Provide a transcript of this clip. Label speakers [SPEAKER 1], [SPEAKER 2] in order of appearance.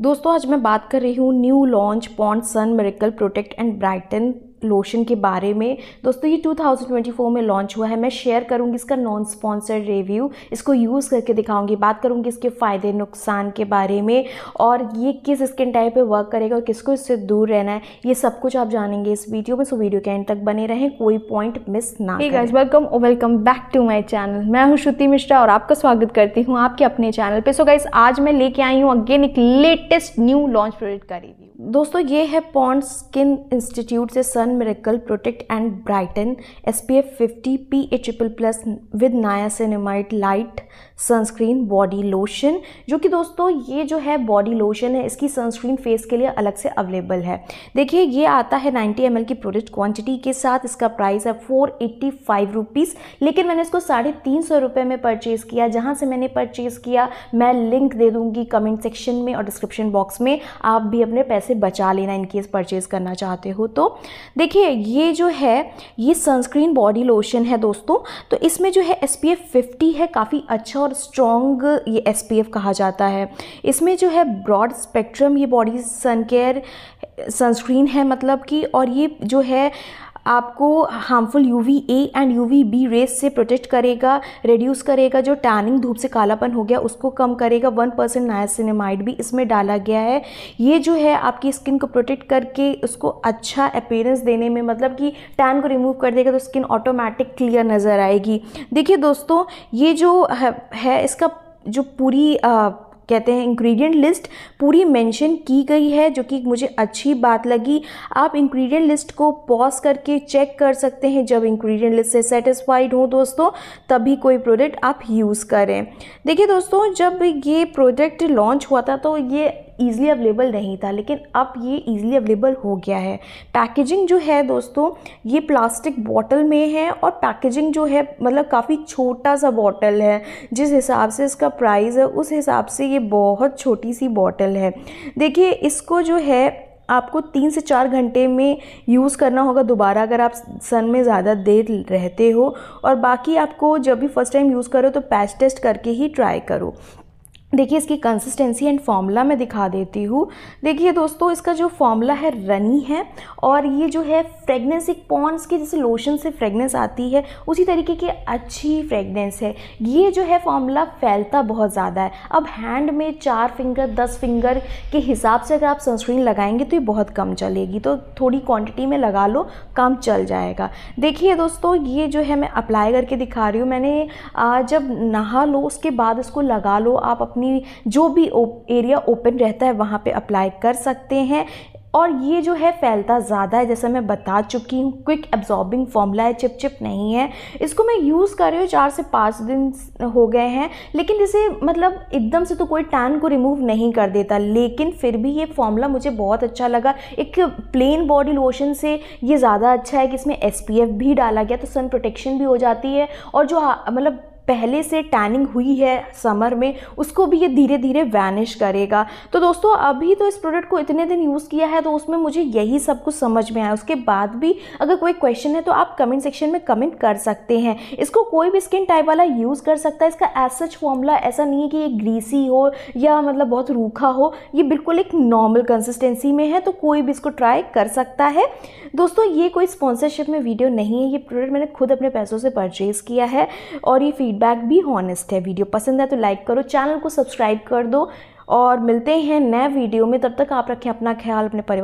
[SPEAKER 1] दोस्तों आज मैं बात कर रही हूँ new launch Pond's sun miracle protect and brighten lotion के बारे में दोस्तों ये 2024 में लॉन्च हुआ है मैं शेयर करूँगी इसका नॉन स्पॉन्सर्ड रिव्यू इसको यूज़ करके दिखाऊंगी बात करूँगी इसके फ़ायदे नुकसान के बारे में और ये किस स्किन टाइप पे वर्क करेगा और किसको इससे दूर रहना है ये सब कुछ आप जानेंगे इस वीडियो में सो वीडियो के एंड तक बने रहें कोई पॉइंट मिस ना welcome welcome back to my channel मैं हूँ श्रुति मिश्रा और आपका स्वागत करती हूँ आपके अपने चैनल पर सो गाइज आज मैं लेके आई हूँ अगेन एक लेटेस्ट न्यू लॉन्च प्रोडक्ट का रिव्यू दोस्तों ये है पॉन्ड स्किन इंस्टीट्यूट से sun sun miracle protect and brighten S P F fifty P A triple plus with niacinamide light sunscreen body lotion जो कि दोस्तों ये जो है बॉडी लोशन है इसकी सनस्क्रीन फेस के लिए अलग से अवेलेबल है देखिए ये आता है 90 एम की प्रोडक्ट क्वांटिटी के साथ इसका प्राइस है फोर एट्टी फाइव रुपीज़ लेकिन मैंने इसको साढ़े तीन सौ रुपये में परचेज़ किया जहाँ से मैंने परचेज़ किया मैं लिंक दे दूँगी कमेंट सेक्शन में और डिस्क्रिप्शन बॉक्स में आप भी अपने पैसे बचा लेना इनकेस परचेज़ करना चाहते हो तो देखिए ये जो है ये सनस्क्रीन बॉडी लोशन है दोस्तों तो इसमें जो है एस पी है काफ़ी अच्छा और स्ट्रॉन्ग ये एस कहा जाता है इसमें जो है ब्रॉड स्पेक्ट्रम ये बॉडी सन केयर सनस्क्रीन है मतलब कि और ये जो है आपको harmful U V A and U V B rays से प्रोटेक्ट करेगा रिड्यूस करेगा जो टैनिंग धूप से कालापन हो गया उसको कम करेगा वन परसेंट नायासिनेमाइड भी इसमें डाला गया है ये जो है आपकी स्किन को प्रोटेक्ट करके उसको अच्छा अपेयरेंस देने में मतलब कि टैन को रिमूव कर देगा तो स्किन ऑटोमेटिक क्लियर नज़र आएगी देखिए दोस्तों ये जो है, है इसका जो पूरी आ, कहते हैं इंग्रेडिएंट लिस्ट पूरी मेंशन की गई है जो कि मुझे अच्छी बात लगी आप इंग्रेडिएंट लिस्ट को पॉज करके चेक कर सकते हैं जब इंग्रेडिएंट लिस्ट से सेटिस्फाइड हो दोस्तों तभी कोई प्रोडक्ट आप यूज़ करें देखिए दोस्तों जब ये प्रोडक्ट लॉन्च हुआ था तो ये ईज़िली अवेलेबल नहीं था लेकिन अब ये ईज़िली अवेलेबल हो गया है पैकेजिंग जो है दोस्तों ये प्लास्टिक बॉटल में है और पैकेजिंग जो है मतलब काफ़ी छोटा सा बॉटल है जिस हिसाब से इसका प्राइस है उस हिसाब से ये बहुत छोटी सी बॉटल है देखिए इसको जो है आपको तीन से चार घंटे में यूज़ करना होगा दोबारा अगर आप सन में ज़्यादा देर रहते हो और बाकी आपको जब भी फ़र्स्ट टाइम यूज़ करो तो पैच टेस्ट करके ही ट्राई करो देखिए इसकी कंसिस्टेंसी एंड फॉर्मूला मैं दिखा देती हूँ देखिए दोस्तों इसका जो फॉर्मूला है रनी है और ये जो है फ्रेगनेंस एक पॉन्स की जैसे लोशन से फ्रेगनेंस आती है उसी तरीके की अच्छी फ्रेगनेंस है ये जो है फॉर्मूला फैलता बहुत ज़्यादा है अब हैंड में चार फिंगर दस फिंगर के हिसाब से अगर आप सनस्क्रीन लगाएंगे तो ये बहुत कम चलेगी तो थोड़ी क्वान्टिटी में लगा लो कम चल जाएगा देखिए दोस्तों ये जो है मैं अप्लाई करके दिखा रही हूँ मैंने जब नहा लो उसके बाद इसको लगा लो आप अपने अपनी जो भी एरिया ओपन रहता है वहाँ पे अप्लाई कर सकते हैं और ये जो है फैलता ज़्यादा है जैसा मैं बता चुकी हूँ क्विक एब्जॉर्बिंग फॉर्मूला है चिप चिप नहीं है इसको मैं यूज़ कर रही हूँ चार से पाँच दिन हो गए हैं लेकिन जैसे मतलब एकदम से तो कोई टैन को रिमूव नहीं कर देता लेकिन फिर भी ये फॉर्मूला मुझे बहुत अच्छा लगा एक प्लेन बॉडी लोशन से ये ज़्यादा अच्छा है कि इसमें एस भी डाला गया तो सन प्रोटेक्शन भी हो जाती है और जो मतलब पहले से टैनिंग हुई है समर में उसको भी ये धीरे धीरे वैनिश करेगा तो दोस्तों अभी तो इस प्रोडक्ट को इतने दिन यूज़ किया है तो उसमें मुझे यही सब कुछ समझ में आया उसके बाद भी अगर कोई क्वेश्चन है तो आप कमेंट सेक्शन में कमेंट कर सकते हैं इसको कोई भी स्किन टाइप वाला यूज़ कर सकता है इसका एज सच फॉर्मूला ऐसा नहीं है कि ये ग्रीसी हो या मतलब बहुत रूखा हो ये बिल्कुल एक नॉर्मल कंसिस्टेंसी में है तो कोई भी इसको ट्राई कर सकता है दोस्तों ये कोई स्पॉन्सरशिप में वीडियो नहीं है ये प्रोडक्ट मैंने खुद अपने पैसों से परचेज़ किया है और ये फीडबैक भी हॉनेस्ट है वीडियो पसंद है तो लाइक करो चैनल को सब्सक्राइब कर दो और मिलते हैं नए वीडियो में तब तक आप रखें अपना ख्याल अपने परिवार